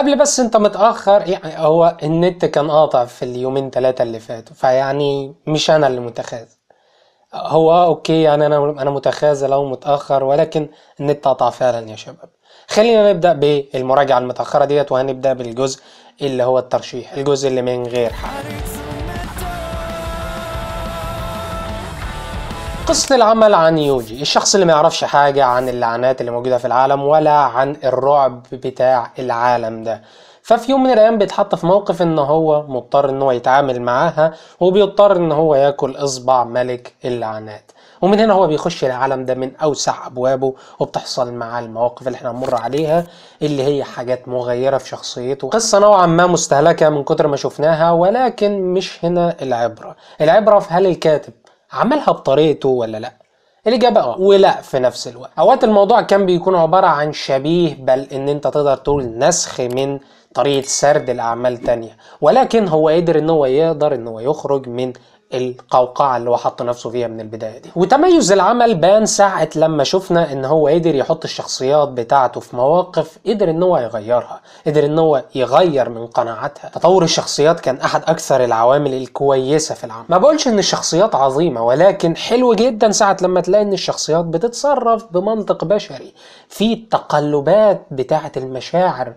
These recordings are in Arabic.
قبل بس انت متاخر يعني هو النت كان قاطع في اليومين ثلاثه اللي فاتوا فيعني مش انا اللي متخاذل هو اوكي يعني انا انا متخاذل او متاخر ولكن النت قطع فعلا يا شباب خلينا نبدا بالمراجعه المتاخره ديت وهنبدا بالجزء اللي هو الترشيح الجزء اللي من غير حق قصة العمل عن يوجي الشخص اللي ما يعرفش حاجة عن اللعنات اللي موجودة في العالم ولا عن الرعب بتاع العالم ده ففي يوم من الايام بيتحط في موقف ان هو مضطر ان هو يتعامل معاها وبيضطر ان هو ياكل اصبع ملك اللعنات ومن هنا هو بيخش العالم ده من اوسع ابوابه وبتحصل معاه المواقف اللي احنا هنمر عليها اللي هي حاجات مغيره في شخصيته قصه نوعا ما مستهلكه من كتر ما شفناها ولكن مش هنا العبره العبره في هل الكاتب عملها بطريقته ولا لا الإجابة اه ولا في نفس الوقت أوقات الموضوع كان بيكون عبارة عن شبيه بل إن أنت تقدر تقول نسخ من طريقة سرد الأعمال تانية ولكن هو قدر إن هو يقدر إن هو يخرج من القوقعة اللي هو حط نفسه فيها من البداية دي وتميز العمل بان ساعة لما شفنا ان هو قدر يحط الشخصيات بتاعته في مواقف قدر ان هو يغيرها قدر ان هو يغير من قناعاتها تطور الشخصيات كان احد اكثر العوامل الكويسة في العمل ما بقولش ان الشخصيات عظيمة ولكن حلو جدا ساعة لما تلاقي ان الشخصيات بتتصرف بمنطق بشري في تقلبات بتاعة المشاعر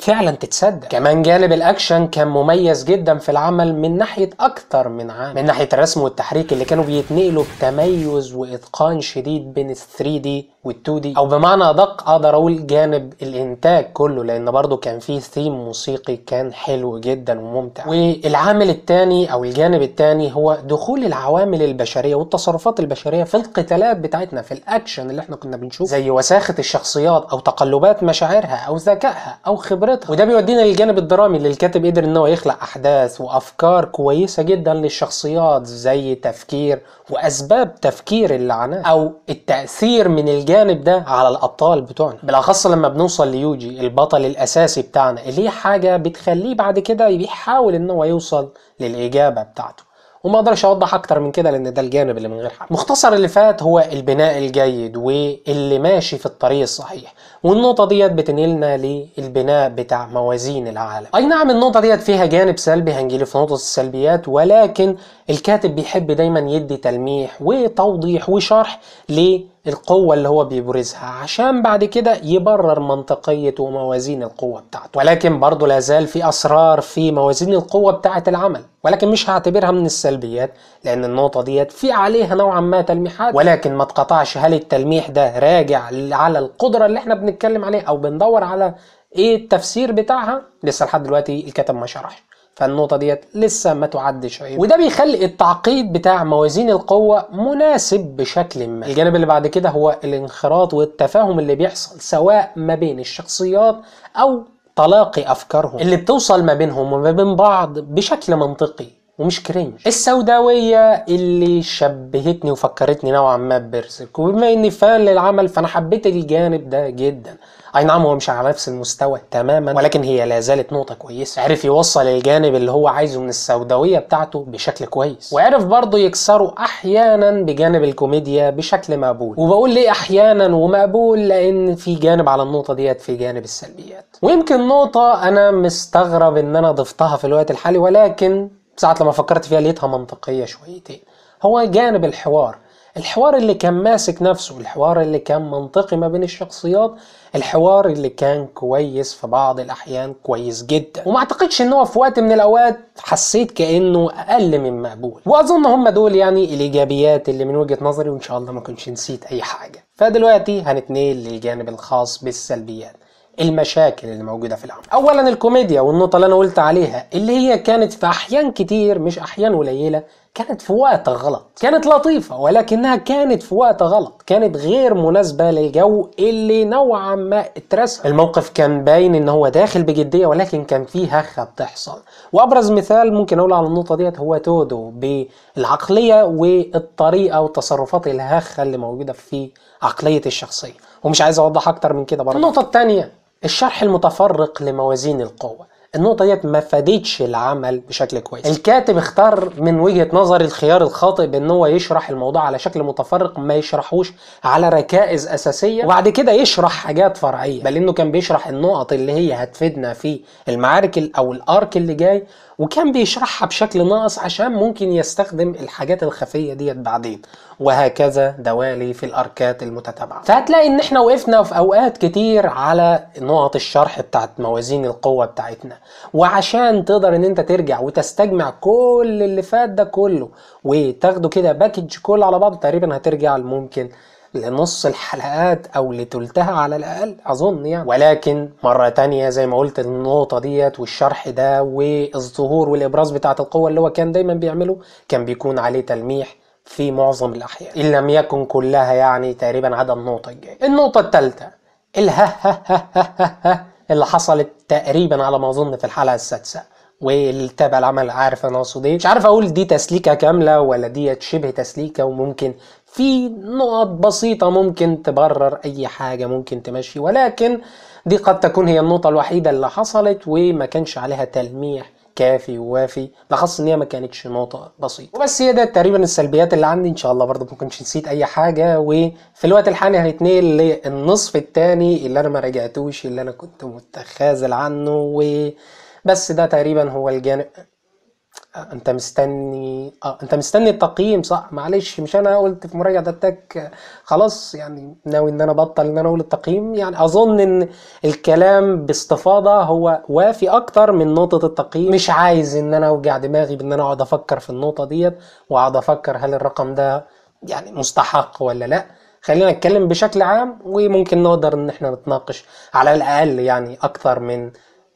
فعلا تتصدق كمان جانب الاكشن كان مميز جدا في العمل من ناحية اكثر من عامل من ناحية الرسم والتحريك اللي كانوا بيتنقلوا بتميز وإتقان شديد بين ال 3D وال 2D أو بمعنى أدق أقدر أقول جانب الإنتاج كله لأن برضه كان في ثيم موسيقي كان حلو جدا وممتع والعامل الثاني أو الجانب الثاني هو دخول العوامل البشرية والتصرفات البشرية في القتالات بتاعتنا في الأكشن اللي احنا كنا بنشوفه زي وساخة الشخصيات أو تقلبات مشاعرها أو ذكائها أو خبرتها وده بيودينا للجانب الدرامي اللي الكاتب قدر إن هو يخلق أحداث وأفكار كويسة جدا للشخصيات نشاط زي تفكير واسباب تفكير اللعنة او التاثير من الجانب ده على الابطال بتوعنا بالاخص لما بنوصل ليوجي البطل الاساسي بتاعنا اللي هي حاجه بتخليه بعد كده بيحاول ان هو يوصل للاجابه بتاعته وما اقدرش اوضح اكتر من كده لان ده الجانب اللي من غير حاجه. مختصر اللي فات هو البناء الجيد واللي ماشي في الطريق الصحيح والنقطه ديت بتنقلنا للبناء بتاع موازين العالم اي نعم النقطه ديت فيها جانب سلبي هنجيلي في نقطه السلبيات ولكن الكاتب بيحب دايما يدي تلميح وتوضيح وشرح للقوة اللي هو بيبرزها عشان بعد كده يبرر منطقية وموازين القوة بتاعته ولكن برضه لازال في أسرار في موازين القوة بتاعة العمل ولكن مش هعتبرها من السلبيات لأن النقطة ديت في عليها نوعا ما تلميحات ولكن ما تقطعش هل التلميح ده راجع على القدرة اللي احنا بنتكلم عليها أو بندور على ايه التفسير بتاعها لسه لحد دلوقتي الكاتب ما شرحش فالنقطة ديت لسه ما تعدش عيب وده بيخلي التعقيد بتاع موازين القوة مناسب بشكل ما الجانب اللي بعد كده هو الانخراط والتفاهم اللي بيحصل سواء ما بين الشخصيات أو تلاقي أفكارهم اللي بتوصل ما بينهم وما بين بعض بشكل منطقي ومش كرنج السوداوية اللي شبهتني وفكرتني نوعا ما ببرسك وبما اني فان للعمل فانا حبيت الجانب ده جدا اي نعم هو مش على نفس المستوى تماما ولكن هي لا زالت نقطة كويسة عرف يوصل الجانب اللي هو عايزه من السوداوية بتاعته بشكل كويس وعرف برضه يكسره احيانا بجانب الكوميديا بشكل مقبول وبقول ليه احيانا ومقبول لان في جانب على النقطة ديت في جانب السلبيات ويمكن نقطة انا مستغرب ان انا ضفتها في الوقت الحالي ولكن ساعة لما فكرت فيها لقيتها منطقية شويتين هو جانب الحوار الحوار اللي كان ماسك نفسه الحوار اللي كان منطقي ما بين الشخصيات الحوار اللي كان كويس في بعض الاحيان كويس جدا وما اعتقدش ان هو في وقت من الاوقات حسيت كانه اقل من مقبول واظن هم دول يعني الايجابيات اللي من وجهه نظري وان شاء الله ما كنتش نسيت اي حاجه فدلوقتي هنتنقل للجانب الخاص بالسلبيات المشاكل اللي موجودة في العمل أولا الكوميديا والنقطة اللي أنا قلت عليها اللي هي كانت في أحيان كتير مش أحيان قليلة كانت في وقت غلط كانت لطيفة ولكنها كانت في وقت غلط كانت غير مناسبة للجو اللي نوعا ما اترسم الموقف كان باين ان هو داخل بجدية ولكن كان فيه هخة بتحصل وابرز مثال ممكن اقول على النقطة ديت هو تودو بالعقلية والطريقة وتصرفات الهخة اللي موجودة في عقلية الشخصية ومش عايز اوضح اكتر من كده برضه النقطة التانية الشرح المتفرق لموازين القوة النقطه ديت ما فادتش العمل بشكل كويس الكاتب اختار من وجهه نظري الخيار الخاطئ بان هو يشرح الموضوع على شكل متفرق ما يشرحوش على ركائز اساسيه وبعد كده يشرح حاجات فرعيه بل انه كان بيشرح النقط اللي هي هتفيدنا في المعارك او الارك اللي جاي وكان بيشرحها بشكل ناقص عشان ممكن يستخدم الحاجات الخفيه ديت بعدين وهكذا دوالي في الاركات المتتابعه فهتلاقي ان احنا وقفنا في اوقات كتير على نقط الشرح بتاعت موازين القوه بتاعتنا وعشان تقدر ان انت ترجع وتستجمع كل اللي فات ده كله وتاخده كده باكج كله على بعضه تقريبا هترجع ممكن لنص الحلقات او لتلتها على الاقل اظن يعني ولكن مره تانية زي ما قلت النقطه ديت والشرح ده والظهور والابراز بتاعه القوه اللي هو كان دايما بيعمله كان بيكون عليه تلميح في معظم الاحيان ان لم يكن كلها يعني تقريبا عدا النقطه الجايه النقطه الثالثه الها اللي حصلت تقريبا على ما اظن في الحلقه السادسه واللي تابع العمل عارف انا اقصد ايه مش عارف اقول دي تسليكه كامله ولا دي شبه تسليكه وممكن في نقط بسيطه ممكن تبرر اي حاجه ممكن تمشي ولكن دي قد تكون هي النقطه الوحيده اللي حصلت وما كانش عليها تلميح كافي ووافي لخص ان هي ما كانتش نقطه بسيطه وبس هي ده تقريبا السلبيات اللي عندي ان شاء الله برضه ما كنتش نسيت اي حاجه وفي الوقت الحالي هنتنقل للنصف الثاني اللي انا ما رجعتوش اللي انا كنت متخاذل عنه و بس ده تقريبا هو الجانب آه، انت مستني اه انت مستني التقييم صح معلش مش انا قلت في مراجعة التك آه، خلاص يعني ناوي ان انا بطل ان انا اقول التقييم يعني اظن ان الكلام باستفاضة هو وافي اكتر من نقطة التقييم مش عايز ان انا اوجع دماغي بان انا اقعد افكر في النقطة ديت واقعد افكر هل الرقم ده يعني مستحق ولا لا خلينا نتكلم بشكل عام وممكن نقدر ان احنا نتناقش على الاقل يعني اكتر من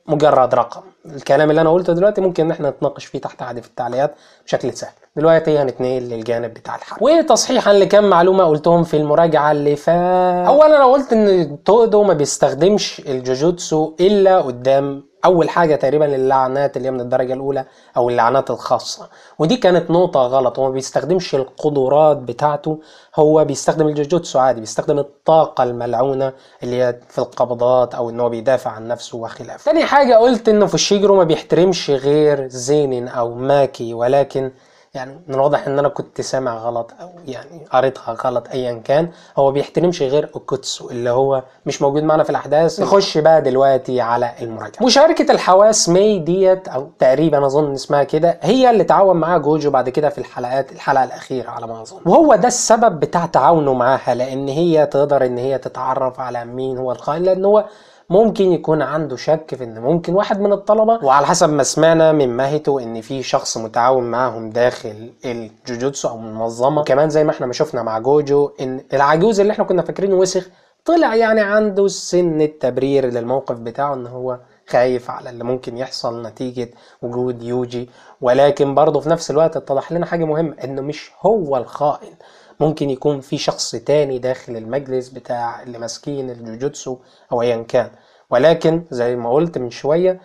مجرد رقم الكلام اللي انا قلته دلوقتي ممكن ان احنا نتناقش فيه تحت عادي في التعليقات بشكل سهل دلوقتي هنتنقل للجانب بتاع الحرب وتصحيحا لكم معلومه قلتهم في المراجعه اللي فاتت اولا انا قلت ان تودو ما بيستخدمش الجوجوتسو الا قدام اول حاجه تقريبا اللعنات اللي هي من الدرجه الاولى او اللعنات الخاصه ودي كانت نقطه غلط هو ما بيستخدمش القدرات بتاعته هو بيستخدم الجوجوتسو عادي بيستخدم الطاقه الملعونه اللي هي في القبضات او ان هو بيدافع عن نفسه وخلافه تاني حاجه قلت انه في شيجرو ما بيحترمش غير زينين او ماكي ولكن يعني من الواضح ان انا كنت سامع غلط او يعني قريتها غلط ايا كان هو بيحترمش غير اوكوتسو اللي هو مش موجود معنا في الاحداث نخش بقى دلوقتي على المراجعه مشاركه الحواس مي ديت او تقريبا اظن اسمها كده هي اللي تعاون معاها جوجو بعد كده في الحلقات الحلقه الاخيره على ما اظن وهو ده السبب بتاع تعاونه معاها لان هي تقدر ان هي تتعرف على مين هو الخائن لان هو ممكن يكون عنده شك في ان ممكن واحد من الطلبه وعلى حسب ما سمعنا من ماهيتو ان في شخص متعاون معاهم داخل الجوجوتسو او المنظمه كمان زي ما احنا ما شفنا مع جوجو ان العجوز اللي احنا كنا فاكرينه وسخ طلع يعني عنده سن التبرير للموقف بتاعه ان هو خايف على اللي ممكن يحصل نتيجة وجود يوجي ولكن برضه في نفس الوقت اتضح لنا حاجة مهمة انه مش هو الخائن ممكن يكون في شخص تاني داخل المجلس بتاع اللي ماسكين الجوجوتسو او ايا كان ولكن زي ما قلت من شويه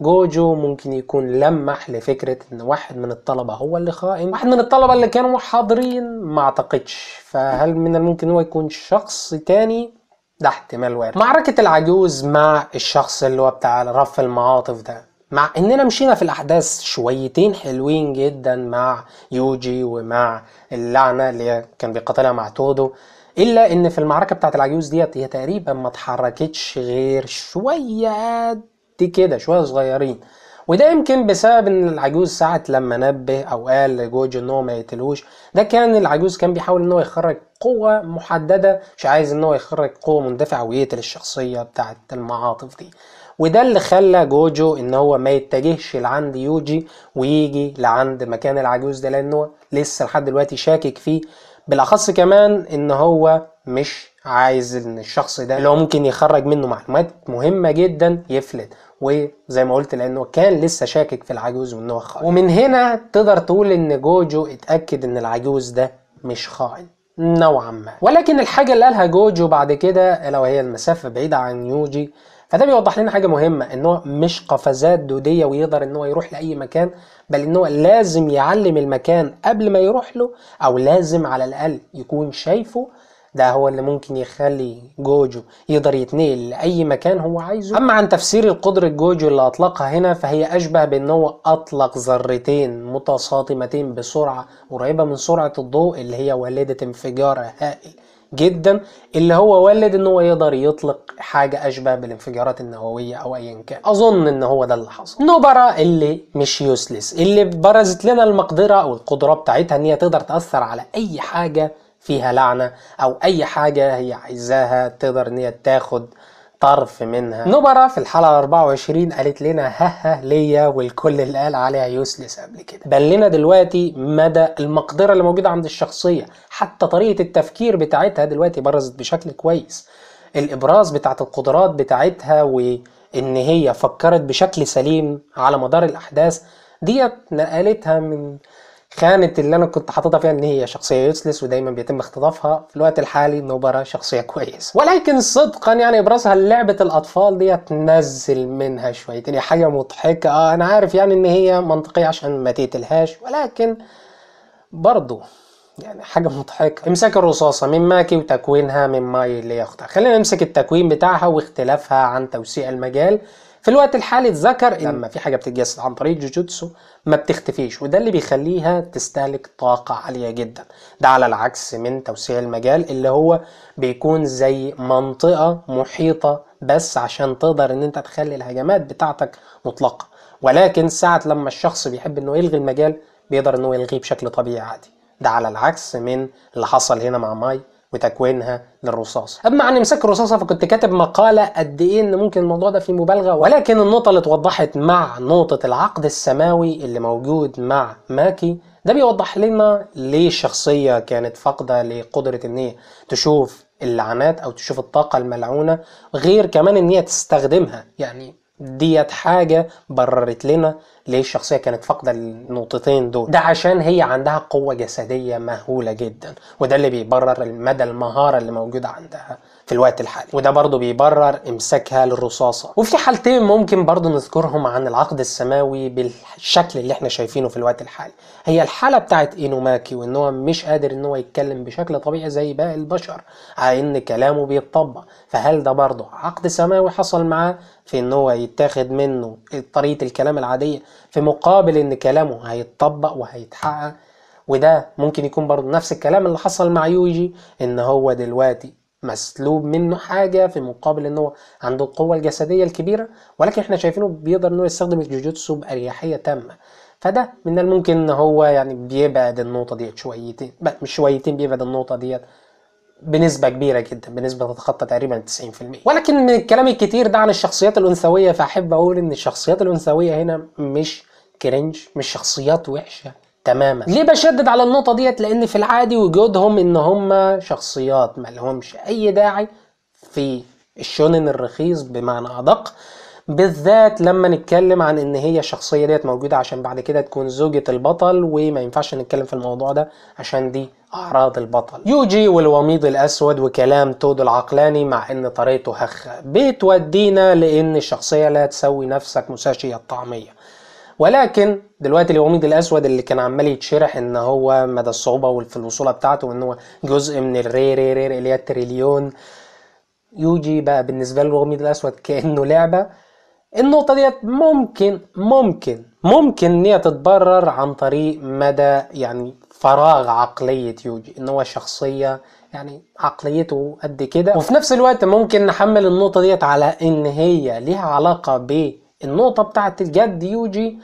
جوجو ممكن يكون لمح لفكرة ان واحد من الطلبة هو اللي خائن واحد من الطلبة اللي كانوا حاضرين ما اعتقدش فهل من الممكن هو يكون شخص تاني ده احتمال وارد معركة العجوز مع الشخص اللي هو بتاع رف المعاطف ده مع اننا مشينا في الاحداث شويتين حلوين جدا مع يوجي ومع اللعنه اللي كان بيقاتلها مع تودو الا ان في المعركه بتاعت العجوز ديت هي تقريبا ما اتحركتش غير شويه قد كده شويه صغيرين وده يمكن بسبب ان العجوز ساعة لما نبه او قال لجوجو ان هو ما يقتلوش ده كان العجوز كان بيحاول ان هو يخرج قوة محددة مش عايز ان هو يخرج قوة مندفعة ويقتل الشخصية بتاعت المعاطف دي وده اللي خلى جوجو ان هو ما يتجهش لعند يوجي ويجي لعند مكان العجوز ده لانه لسه لحد دلوقتي شاكك فيه بالاخص كمان ان هو مش عايز ان الشخص ده اللي هو ممكن يخرج منه معلومات مهمه جدا يفلت وزي ما قلت لانه كان لسه شاكك في العجوز وان هو خائن ومن هنا تقدر تقول ان جوجو اتاكد ان العجوز ده مش خائن نوعا ما ولكن الحاجه اللي قالها جوجو بعد كده لو هي المسافه بعيده عن يوجي فده بيوضح لنا حاجه مهمه ان هو مش قفزات دوديه ويقدر ان هو يروح لاي مكان بل ان هو لازم يعلم المكان قبل ما يروح له او لازم على الاقل يكون شايفه ده هو اللي ممكن يخلي جوجو يقدر يتنقل لأي مكان هو عايزه أما عن تفسير القدرة جوجو اللي أطلقها هنا فهي أشبه بأن هو أطلق ذرتين متصادمتين بسرعة قريبة من سرعة الضوء اللي هي والدة انفجار هائل جدا اللي هو ولد ان هو يقدر يطلق حاجه اشبه بالانفجارات النوويه او ايا كان اظن ان هو ده اللي حصل نوبرا اللي مش يوسلس اللي برزت لنا المقدره او القدره بتاعتها ان هي تقدر تاثر على اي حاجه فيها لعنه او اي حاجه هي عايزاها تقدر ان هي تاخد طرف منها نبرة في الحلقة 24 قالت لنا ها ها ليا والكل اللي قال عليها يوسلس قبل كده بل لنا دلوقتي مدى المقدرة اللي موجودة عند الشخصية حتى طريقة التفكير بتاعتها دلوقتي برزت بشكل كويس الإبراز بتاعت القدرات بتاعتها وإن هي فكرت بشكل سليم على مدار الأحداث ديت نقلتها من خانه اللي انا كنت حاططها فيها ان هي شخصيه يوسلس ودايما بيتم اختطافها في الوقت الحالي نوبرا شخصيه كويس ولكن صدقا يعني ابرازها لعبه الاطفال دي تنزل منها شويتين يعني حاجه مضحكه اه انا عارف يعني ان هي منطقيه عشان ما تقتلهاش ولكن برضو يعني حاجة مضحكة امساك الرصاصة من ماكي وتكوينها من ماي اللي اختها خلينا نمسك التكوين بتاعها واختلافها عن توسيع المجال في الوقت الحالي اتذكر إن لما نعم. في حاجه بتتجسد عن طريق جوجوتسو ما بتختفيش وده اللي بيخليها تستهلك طاقه عاليه جدا ده على العكس من توسيع المجال اللي هو بيكون زي منطقه محيطه بس عشان تقدر ان انت تخلي الهجمات بتاعتك مطلقه ولكن ساعه لما الشخص بيحب انه يلغي المجال بيقدر انه يلغيه بشكل طبيعي عادي ده على العكس من اللي حصل هنا مع ماي وتكوينها للرصاص اما عن امساك الرصاصه فكنت كاتب مقاله قد ايه ان ممكن الموضوع ده فيه مبالغه ولكن النقطه اللي اتوضحت مع نقطه العقد السماوي اللي موجود مع ماكي ده بيوضح لنا ليه الشخصيه كانت فاقده لقدره ان هي تشوف اللعنات او تشوف الطاقه الملعونه غير كمان ان هي تستخدمها يعني ديت حاجة بررت لنا ليه الشخصية كانت فاقدة النقطتين دول ده عشان هي عندها قوة جسدية مهولة جدا وده اللي بيبرر مدى المهارة اللي موجودة عندها في الوقت الحالي وده برضه بيبرر امساكها للرصاصه وفي حالتين ممكن برضه نذكرهم عن العقد السماوي بالشكل اللي احنا شايفينه في الوقت الحالي هي الحاله بتاعت اينوماكي وان هو مش قادر ان هو يتكلم بشكل طبيعي زي باقي البشر على ان كلامه بيتطبق فهل ده برضه عقد سماوي حصل معاه في ان هو يتاخد منه طريقه الكلام العاديه في مقابل ان كلامه هيتطبق وهيتحقق وده ممكن يكون برضه نفس الكلام اللي حصل مع يوجي ان هو دلوقتي مسلوب منه حاجة في مقابل ان هو عنده القوة الجسدية الكبيرة ولكن احنا شايفينه بيقدر ان هو يستخدم الجوجوتسو بأريحية تامة فده من الممكن ان هو يعني بيبعد النقطة ديت شويتين مش شويتين بيبعد النقطة ديت بنسبة كبيرة جدا بنسبة تتخطى تقريبا 90% ولكن من الكلام الكتير ده عن الشخصيات الأنثوية فأحب أقول إن الشخصيات الأنثوية هنا مش كرنج مش شخصيات وحشة تماما ليه بشدد على النقطة ديت لأن في العادي وجودهم إن هم شخصيات ما لهمش أي داعي في الشونن الرخيص بمعنى أدق بالذات لما نتكلم عن ان هي الشخصيه ديت موجوده عشان بعد كده تكون زوجة البطل وما ينفعش نتكلم في الموضوع ده عشان دي اعراض البطل يوجي والوميض الاسود وكلام تود العقلاني مع ان طريقته هخه بتودينا لان الشخصيه لا تسوي نفسك مساشية الطعميه ولكن دلوقتي اليوميد الاسود اللي كان عمال يتشرح ان هو مدى الصعوبه في الوصوله بتاعته وان هو جزء من الري ري ري اللي هي التريليون يوجي بقى بالنسبه لليوميد الاسود كانه لعبه النقطة ديت ممكن ممكن ممكن ان هي تتبرر عن طريق مدى يعني فراغ عقلية يوجي ان هو شخصية يعني عقليته قد كده وفي نفس الوقت ممكن نحمل النقطة ديت على ان هي ليها علاقة ب النقطة بتاعت الجد يوجي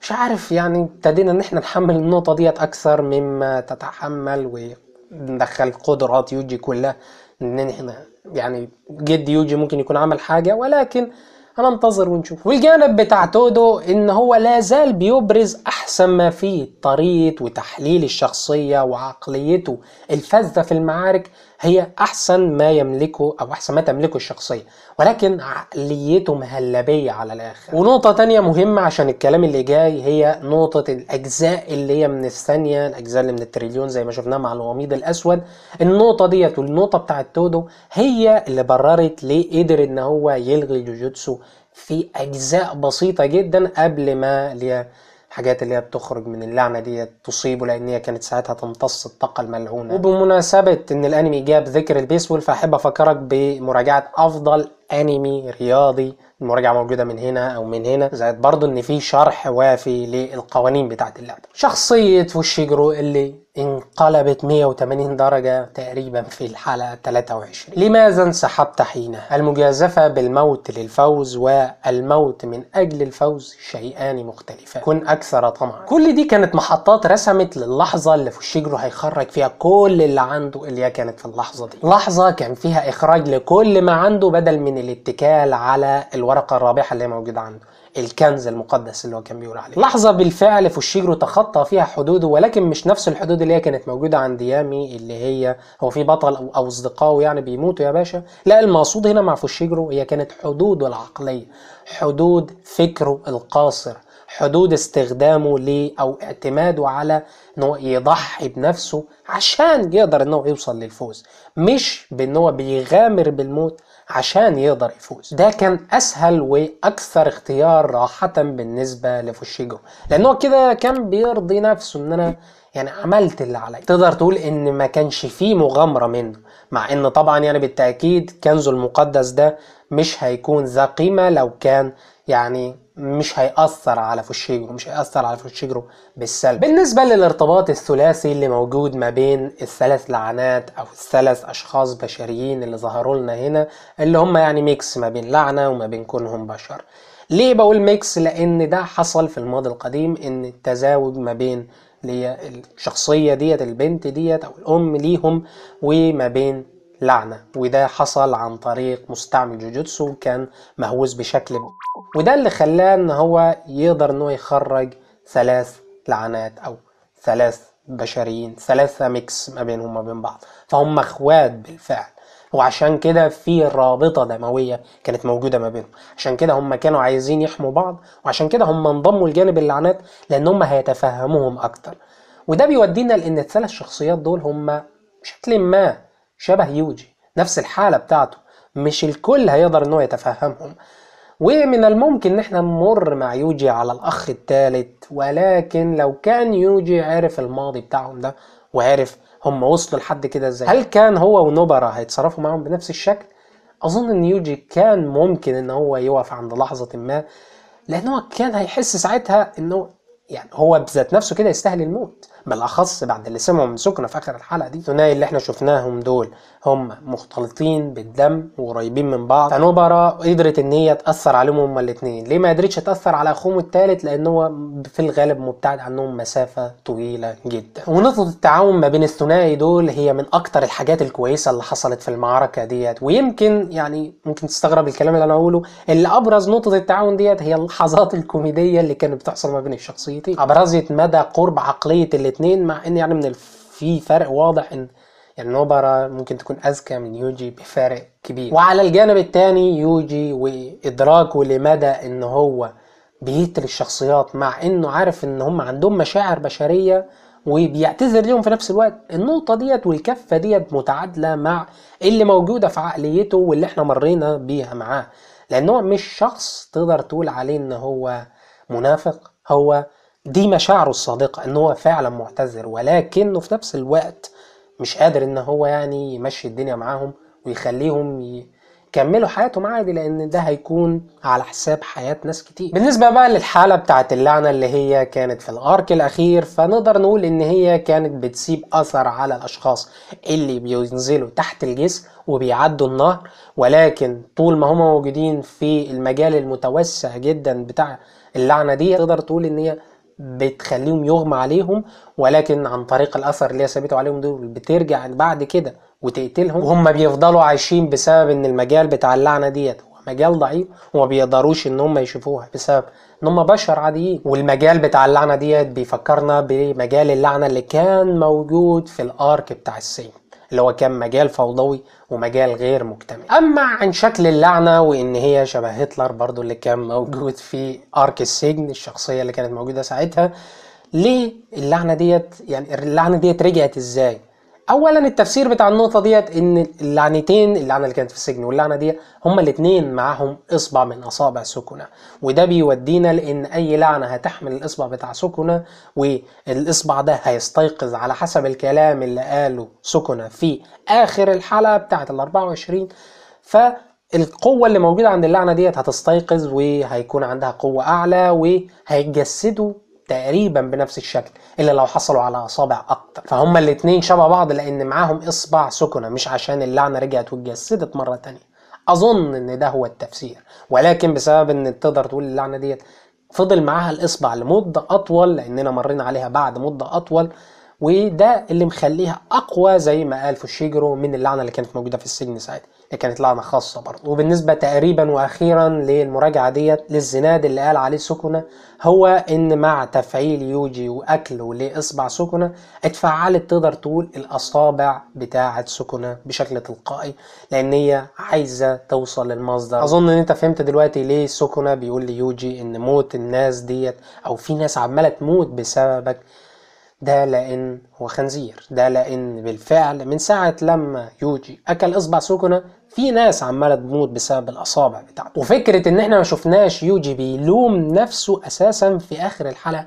مش عارف يعني ابتدينا ان احنا نحمل النقطة ديت اكثر مما تتحمل وندخل قدرات يوجي كلها ان احنا يعني جد يوجي ممكن يكون عمل حاجة ولكن هننتظر ونشوف والجانب بتاع تودو ان هو لا زال بيبرز احسن ما فيه طريقة وتحليل الشخصية وعقليته الفذة في المعارك هي احسن ما يملكه او احسن ما تملكه الشخصيه ولكن عقليته مهلبيه على الاخر ونقطه تانية مهمه عشان الكلام اللي جاي هي نقطه الاجزاء اللي هي من الثانيه الاجزاء اللي من التريليون زي ما شفناها مع الوميض الاسود النقطه ديت والنقطه بتاعه تودو هي اللي بررت ليه قدر ان هو يلغي جوجوتسو في اجزاء بسيطه جدا قبل ما الحاجات اللي هي بتخرج من اللعنه دي تصيبه لان هي كانت ساعتها تمتص الطاقه الملعونه وبمناسبه ان الانمي جاب ذكر البيسبول فاحب افكرك بمراجعه افضل انمي رياضي المراجعه موجوده من هنا او من هنا زائد برضو ان في شرح وافي للقوانين بتاعه اللعبه شخصيه وشيجرو اللي انقلبت 180 درجة تقريبا في الحلقة 23 لماذا انسحبت حينها؟ المجازفة بالموت للفوز والموت من أجل الفوز شيئان مختلفان كن أكثر طمعا كل دي كانت محطات رسمت للحظة اللي فوشيجرو هيخرج فيها كل اللي عنده اللي هي كانت في اللحظة دي لحظة كان فيها إخراج لكل ما عنده بدل من الاتكال على الورقة الرابحة اللي موجودة عنده الكنز المقدس اللي هو كان بيقول عليه لحظة بالفعل فوشيجرو تخطى فيها حدوده ولكن مش نفس الحدود اللي هي كانت موجودة عند يامي اللي هي هو في بطل أو أصدقائه يعني بيموتوا يا باشا لا المقصود هنا مع فوشيجرو هي كانت حدوده العقلية حدود فكره القاصر حدود استخدامه ليه او اعتماده على ان هو يضحي بنفسه عشان يقدر ان هو يوصل للفوز مش بان هو بيغامر بالموت عشان يقدر يفوز ده كان اسهل واكثر اختيار راحه بالنسبه لفوشيجو لان هو كده كان بيرضي نفسه ان انا يعني عملت اللي عليا تقدر تقول ان ما كانش فيه مغامره منه مع ان طبعا يعني بالتاكيد كنزه المقدس ده مش هيكون ذا قيمه لو كان يعني مش هيأثر على فوشيجرو مش هيأثر على فوشيجرو بالسلب بالنسبة للارتباط الثلاثي اللي موجود ما بين الثلاث لعنات أو الثلاث أشخاص بشريين اللي ظهروا لنا هنا اللي هم يعني ميكس ما بين لعنة وما بين كونهم بشر ليه بقول ميكس لأن ده حصل في الماضي القديم إن التزاوج ما بين اللي هي الشخصية ديت البنت ديت أو الأم ليهم وما بين لعنة وده حصل عن طريق مستعمل جوجوتسو كان مهووس بشكل ما وده اللي خلاه ان هو يقدر انه يخرج ثلاث لعنات او ثلاث بشريين ثلاثة ميكس ما بينهم وما بين بعض فهم اخوات بالفعل وعشان كده في رابطة دموية كانت موجودة ما بينهم عشان كده هم كانوا عايزين يحموا بعض وعشان كده هم انضموا لجانب اللعنات لان هم هيتفهموهم اكتر وده بيودينا لان الثلاث شخصيات دول هم بشكل ما شبه يوجي نفس الحالة بتاعته مش الكل هيقدر ان هو يتفهمهم ومن الممكن ان احنا نمر مع يوجي على الاخ الثالث ولكن لو كان يوجي عرف الماضي بتاعهم ده وعرف هم وصلوا لحد كده ازاي هل كان هو ونوبرا هيتصرفوا معاهم بنفس الشكل اظن ان يوجي كان ممكن ان هو يقف عند لحظه ما لان هو كان هيحس ساعتها انه يعني هو بذات نفسه كده يستاهل الموت بالاخص بعد اللي سمعوا من سكنه في اخر الحلقه دي ثنائي اللي احنا شفناهم دول هم مختلطين بالدم وقريبين من بعض فنوبرا قدرت ان هي تاثر عليهم هما الاثنين ليه ما قدرتش تاثر على اخوهم الثالث لان هو في الغالب مبتعد عنهم مسافه طويله جدا ونقطه التعاون ما بين الثنائي دول هي من اكتر الحاجات الكويسه اللي حصلت في المعركه ديت ويمكن يعني ممكن تستغرب الكلام اللي انا هقوله اللي ابرز نقطه التعاون ديت هي اللحظات الكوميديه اللي كانت بتحصل ما بين الشخصيتين ابرزت مدى قرب عقليه الاثنين مع ان يعني من الف... في فرق واضح ان يعني النوبرا ممكن تكون أذكى من يوجي بفارق كبير وعلى الجانب الثاني يوجي وإدراكه لمدى إن هو بيقتل الشخصيات مع إنه عارف إن هم عندهم مشاعر بشرية وبيعتذر ليهم في نفس الوقت النقطة ديت والكفة ديت متعادلة مع اللي موجودة في عقليته واللي احنا مرينا بيها معاه لأن هو مش شخص تقدر تقول عليه إن هو منافق هو دي مشاعره الصادقة إن هو فعلا معتذر ولكنه في نفس الوقت مش قادر ان هو يعني يمشي الدنيا معاهم ويخليهم يكملوا حياتهم عادي لان ده هيكون على حساب حياه ناس كتير بالنسبه بقى للحاله بتاعه اللعنه اللي هي كانت في الارك الاخير فنقدر نقول ان هي كانت بتسيب اثر على الاشخاص اللي بينزلوا تحت الجسر وبيعدوا النهر ولكن طول ما هم موجودين في المجال المتوسع جدا بتاع اللعنه دي تقدر تقول ان هي بتخليهم يغمى عليهم ولكن عن طريق الاثر اللي هي سابته عليهم دول بترجع بعد كده وتقتلهم وهم بيفضلوا عايشين بسبب ان المجال بتاع اللعنه ديت هو مجال ضعيف وما بيقدروش ان هم يشوفوها بسبب ان هم بشر عاديين والمجال بتاع اللعنه ديت بيفكرنا بمجال اللعنه اللي كان موجود في الارك بتاع السين اللي هو كان مجال فوضوي ومجال غير مجتمعي اما عن شكل اللعنه وان هي شبه هتلر برضو اللي كان موجود في ارك السجن الشخصيه اللي كانت موجوده ساعتها ليه اللعنه ديت يعني اللعنه ديت رجعت ازاي اولا التفسير بتاع النقطه ديت ان اللعنتين اللعنه اللي كانت في السجن واللعنه دي هما الاثنين معاهم اصبع من اصابع سكنه وده بيودينا لان اي لعنه هتحمل الاصبع بتاع سكنه والاصبع ده هيستيقظ على حسب الكلام اللي قاله سكنه في اخر الحلقه بتاعه ال 24 ف القوة اللي موجودة عند اللعنة ديت هتستيقظ وهيكون عندها قوة أعلى وهيتجسدوا تقريبا بنفس الشكل الا لو حصلوا على اصابع اكتر فهما الاتنين شبه بعض لان معاهم اصبع سكنه مش عشان اللعنه رجعت واتجسدت مره تانية اظن ان ده هو التفسير ولكن بسبب ان تقدر تقول اللعنه ديت فضل معاها الاصبع لمده اطول لاننا مرينا عليها بعد مده اطول وده اللي مخليها اقوى زي ما قال فوشيجرو من اللعنه اللي كانت موجوده في السجن ساعتها اللي كانت لعنة خاصة برضه وبالنسبة تقريبا وأخيرا للمراجعة ديت للزناد اللي قال عليه سكنة هو إن مع تفعيل يوجي وأكله لإصبع سكنة اتفعلت تقدر تقول الأصابع بتاعة سكنة بشكل تلقائي لأن هي عايزة توصل للمصدر أظن إن أنت فهمت دلوقتي ليه سكنة بيقول ليوجي إن موت الناس ديت أو في ناس عمالة تموت بسببك ده لأن هو خنزير ده لأن بالفعل من ساعة لما يوجي أكل إصبع سكنة في ناس عماله تموت بسبب الاصابع بتاعته وفكره ان احنا ما شفناش يوجي بيلوم نفسه اساسا في اخر الحلقه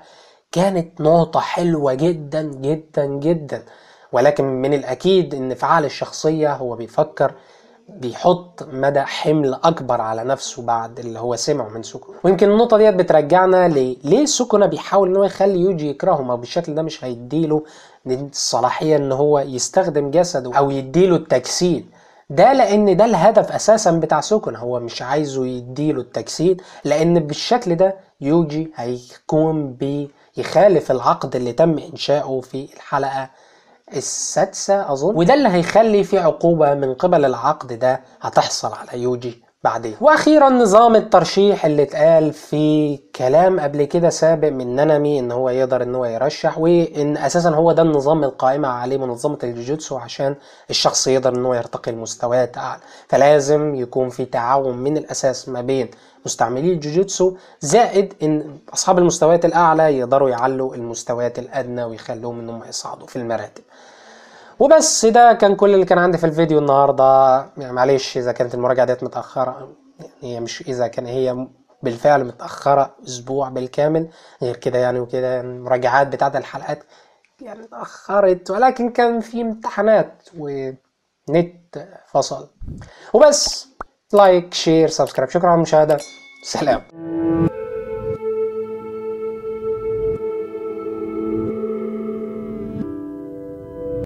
كانت نقطه حلوه جدا جدا جدا ولكن من الاكيد ان فعال الشخصيه هو بيفكر بيحط مدى حمل اكبر على نفسه بعد اللي هو سمعه من سكونة ويمكن النقطه ديت بترجعنا ليه ليه سكونة بيحاول ان هو يخلي يوجي يكرهه ما بالشكل ده مش هيديله الصلاحيه ان هو يستخدم جسده او يديله التجسيد ده لان ده الهدف اساسا بتاع سكن هو مش عايزه يديله التجسيد لان بالشكل ده يوجي هيكون بيخالف العقد اللي تم انشاؤه في الحلقه السادسه اظن وده اللي هيخلي في عقوبه من قبل العقد ده هتحصل على يوجي بعدين واخيرا نظام الترشيح اللي اتقال في كلام قبل كده سابق من نانامي ان هو يقدر ان هو يرشح وان اساسا هو ده النظام القائمه عليه منظمه الجوجيتسو عشان الشخص يقدر ان هو يرتقي لمستويات اعلى فلازم يكون في تعاون من الاساس ما بين مستعملي الجوجيتسو زائد ان اصحاب المستويات الاعلى يقدروا يعلوا المستويات الادنى ويخلوهم ان هم يصعدوا في المراتب وبس ده كان كل اللي كان عندي في الفيديو النهارده يعني معلش اذا كانت المراجعه ديت متاخره يعني هي مش اذا كان هي بالفعل متاخره اسبوع بالكامل غير كده يعني وكده المراجعات بتاعت الحلقات يعني اتاخرت ولكن كان في امتحانات ونت فصل وبس لايك شير سبسكرايب شكرا على المشاهده سلام